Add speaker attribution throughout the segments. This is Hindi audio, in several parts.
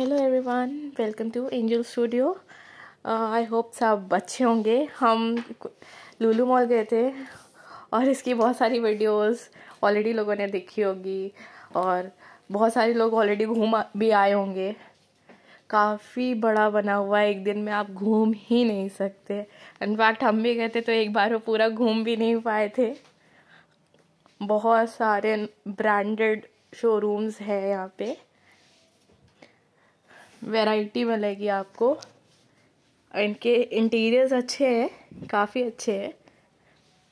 Speaker 1: hello everyone welcome to Angel Studio I hope सब अच्छे होंगे हम लुलू मॉल गए थे और इसकी बहुत सारी वीडियोस ऑलरेडी लोगों ने देखी होगी और बहुत सारे लोग ऑलरेडी घूम भी आए होंगे काफ़ी बड़ा बना हुआ है एक दिन में आप घूम ही नहीं सकते इनफैक्ट हम भी गए थे तो एक बार वो पूरा घूम भी नहीं पाए थे बहुत सारे ब्रांडेड शोरूम्स हैं यहाँ पर वैरायटी मिलेगी आपको इनके इंटीरियर्स अच्छे हैं काफ़ी अच्छे हैं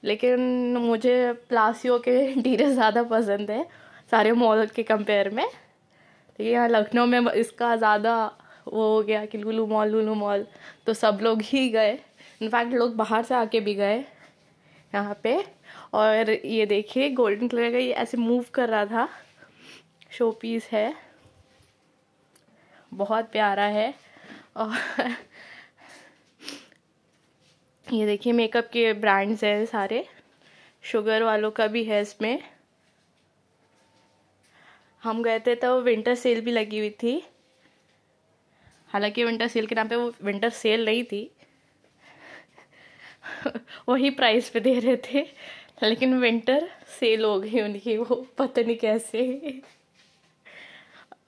Speaker 1: लेकिन मुझे प्लासियो के इंटीरियर ज़्यादा पसंद है सारे मॉल के कंपेयर में लेकिन यहाँ लखनऊ में इसका ज़्यादा वो हो गया कि लुलू मॉल लुलू मॉल तो सब लोग ही गए इनफैक्ट लोग बाहर से आके भी गए यहाँ पे और ये देखिए गोल्डन कलर का ये ऐसे मूव कर रहा था शो पीस है बहुत प्यारा है और ये देखिए मेकअप के ब्रांड्स हैं सारे शुगर वालों का भी है इसमें हम गए थे तो विंटर सेल भी लगी हुई थी हालांकि विंटर सेल के नाम पे वो विंटर सेल नहीं थी वही प्राइस पे दे रहे थे लेकिन विंटर सेल हो गई उनकी वो पता नहीं कैसे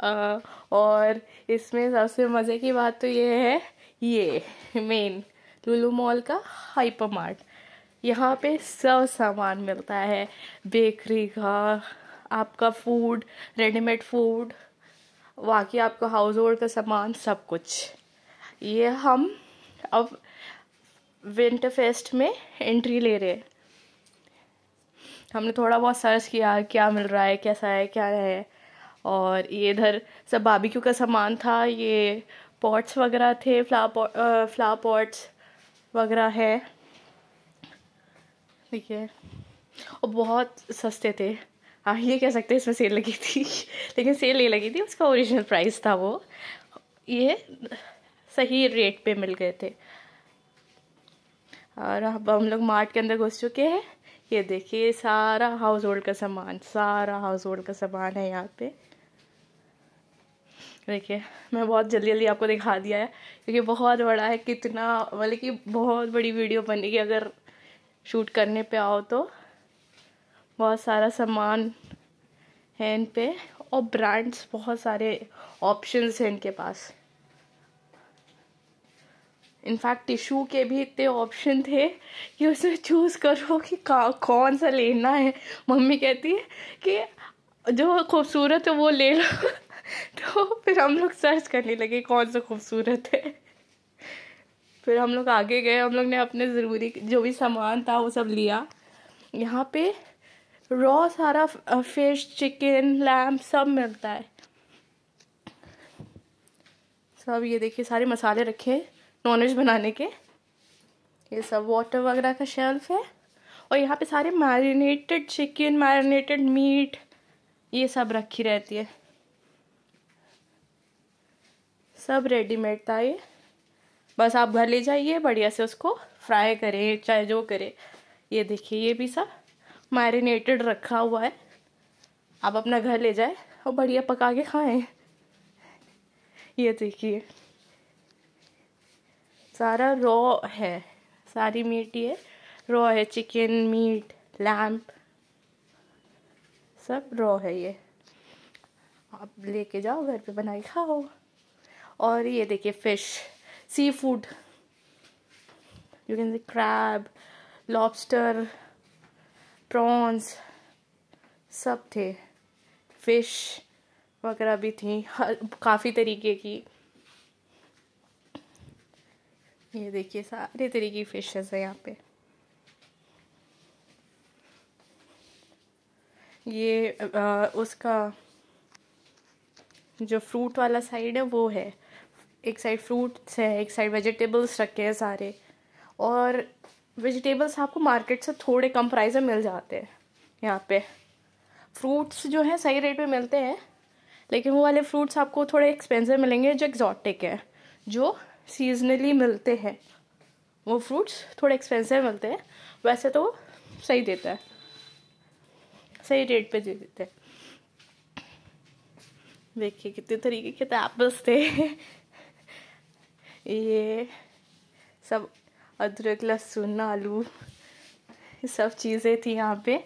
Speaker 1: और इसमें सबसे मज़े की बात तो ये है ये मेन लुलू मॉल का हाइपर मार्ट यहाँ पे सब सामान मिलता है बेकरी का आपका फूड रेडीमेड फूड बाकी आपको हाउस होल्ड का सामान सब कुछ ये हम अब विंटर फेस्ट में एंट्री ले रहे हैं हमने थोड़ा बहुत सर्च किया क्या मिल रहा है कैसा है क्या है और ये इधर सब बाबिक्यू का सामान था ये पॉट्स वगैरह थे फ्लावर फ्लावर पॉट्स वगैरह है ठीक है और बहुत सस्ते थे हाँ ये कह सकते हैं इसमें सेल लगी थी लेकिन सेल नहीं लगी थी उसका ओरिजिनल प्राइस था वो ये सही रेट पे मिल गए थे और अब हम लोग मार्ट के अंदर घुस चुके हैं ये देखिए सारा हाउस होल्ड का सामान सारा हाउस होल्ड का सामान है यहाँ पे देखिए मैं बहुत जल्दी जल्दी आपको दिखा दिया है क्योंकि बहुत बड़ा है कितना मतलब कि बहुत बड़ी वीडियो बनेगी अगर शूट करने पे आओ तो बहुत सारा सामान है इन पे और ब्रांड्स बहुत सारे ऑप्शंस हैं इनके पास इनफैक्ट टिशू के भी इतने ऑप्शन थे कि उसमें चूज़ करो कि कौन सा लेना है मम्मी कहती है कि जो खूबसूरत है वो ले लो तो फिर हम लोग सर्च करने लगे कौन सा खूबसूरत है फिर हम लोग आगे गए हम लोग ने अपने ज़रूरी जो भी सामान था वो सब लिया यहाँ पे रॉ सारा फिश चिकन लैम सब मिलता है सब ये देखिए सारे मसाले रखे नॉनवेज बनाने के ये सब वाटर वगैरह का शेल्फ है और यहाँ पे सारे मैरिनेटेड चिकन मैरिनेटेड मीट ये सब रखी रहती है सब रेडीमेड था ये बस आप घर ले जाइए बढ़िया से उसको फ्राई करें चाहे जो करें ये देखिए ये भी सब मैरिनेटेड रखा हुआ है आप अपना घर ले जाए और बढ़िया पका के खाएं ये देखिए सारा रॉ है सारी मीट ये रॉ है चिकन मीट लैम्प सब रॉ है ये आप लेके जाओ घर पे बना के खाओ और ये देखिए fish sea food you can crab lobster prawns सब थे फिश वगैरह भी थी हर काफ़ी तरीके की ये देखिए सारे तरीके की फिशेस है यहाँ पे ये आ, उसका जो फ्रूट वाला साइड है वो है एक साइड फ्रूट्स है एक साइड वेजिटेबल्स रखे हैं सारे और वेजिटेबल्स आपको मार्केट से थोड़े कम प्राइस में मिल जाते हैं यहाँ पे फ्रूट्स जो हैं सही रेट पे मिलते हैं लेकिन वो वाले फ्रूट्स आपको थोड़े एक्सपेंसिव मिलेंगे जो एक्जॉटिक हैं जो सीजनली मिलते हैं वो फ्रूट्स थोड़े एक्सपेंसिव मिलते हैं वैसे तो सही देता है सही रेट पे दे देते हैं देखिए कितने तरीके के एप्पल्स थे ये सब अदरक लहसुन आलू सब चीज़ें थी यहाँ पे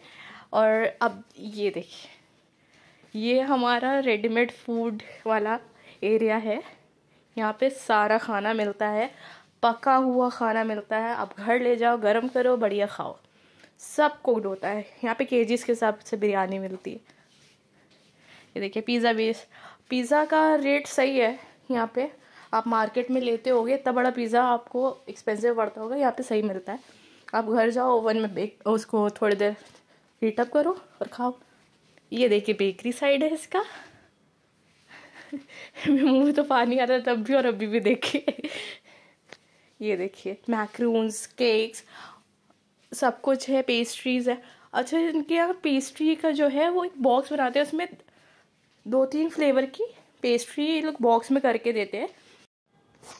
Speaker 1: और अब ये देखिए ये हमारा रेडीमेड फूड वाला एरिया है यहाँ पे सारा खाना मिलता है पका हुआ खाना मिलता है आप घर ले जाओ गर्म करो बढ़िया खाओ सब कुकड होता है यहाँ पे केजीस के हिसाब से बिरयानी मिलती है ये देखिए पिज़्ज़ा बेस पिज़्ज़ा का रेट सही है यहाँ पे आप मार्केट में लेते हो इतना बड़ा पिज़्ज़ा आपको एक्सपेंसिव पड़ता होगा यहाँ पे सही मिलता है आप घर जाओ ओवन में बेक उसको थोड़ी देर हीट अप करो और खाओ ये देखिए बेकरी साइड है इसका मुँह तो पानी आ रहा तब भी और अभी भी देखिए ये देखिए मैक्रून्स केक्स सब कुछ है पेस्ट्रीज है अच्छा इनके यहाँ पेस्ट्री का जो है वो एक बॉक्स बनाते हैं उसमें दो तीन फ्लेवर की पेस्ट्री ये लोग बॉक्स में करके देते हैं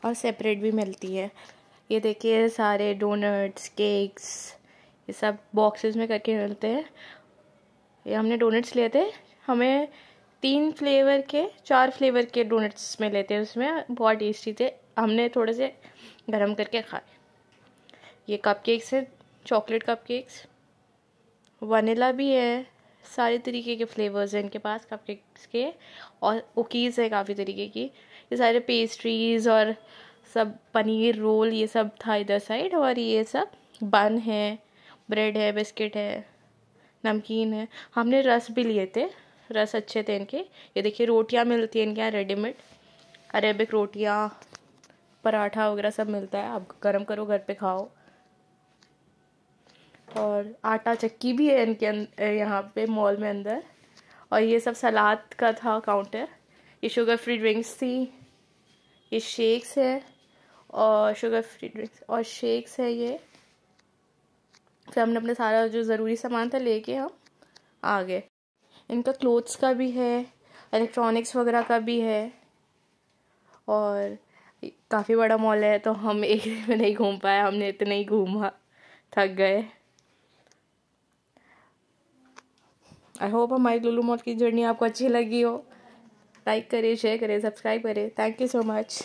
Speaker 1: और सेपरेट भी मिलती है ये देखिए सारे डोनट्स केक्स ये सब बॉक्सेस में करके मिलते हैं ये हमने डोनट्स लिए थे हमें तीन फ्लेवर के चार फ्लेवर के डोनट्स में लेते हैं उसमें बहुत टेस्टी थे हमने थोड़े से गर्म करके खाए ये कप केक्स हैं चॉकलेट कप केक्स वनीला भी है सारे तरीके के फ्लेवर्स हैं इनके पास कप केक्स के और कुकीज़ है काफ़ी तरीके की ये सारे पेस्ट्रीज़ और सब पनीर रोल ये सब था इधर साइड और ये सब बन है ब्रेड है बिस्किट है नमकीन है हमने रस भी लिए थे रस अच्छे थे इनके ये देखिए रोटियाँ मिलती हैं इनके यहाँ रेडीमेड अरेबिक रोटियाँ पराठा वगैरह सब मिलता है आप गरम करो घर पे खाओ और आटा चक्की भी है इनके अं-, यहाँ पे मॉल में अंदर और ये सब सलाद का था काउंटर ये शुगर फ्री ड्रिंक्स थी ये शेक्स है और शुगर फ्री ड्रिंक्स और शेक्स है ये फिर हमने अपना सारा जो ज़रूरी सामान था लेके हम आ गए इनका क्लोथ्स का भी है इलेक्ट्रॉनिक्स वगैरह का भी है और काफ़ी बड़ा मॉल है तो हम एक दिन में नहीं घूम पाए हमने इतना ही घूमा थक गए आई होप हमारी लुलू मॉल की जर्नी आपको अच्छी लगी हो लाइक करें शेयर करें सब्सक्राइब करें थैंक यू सो मच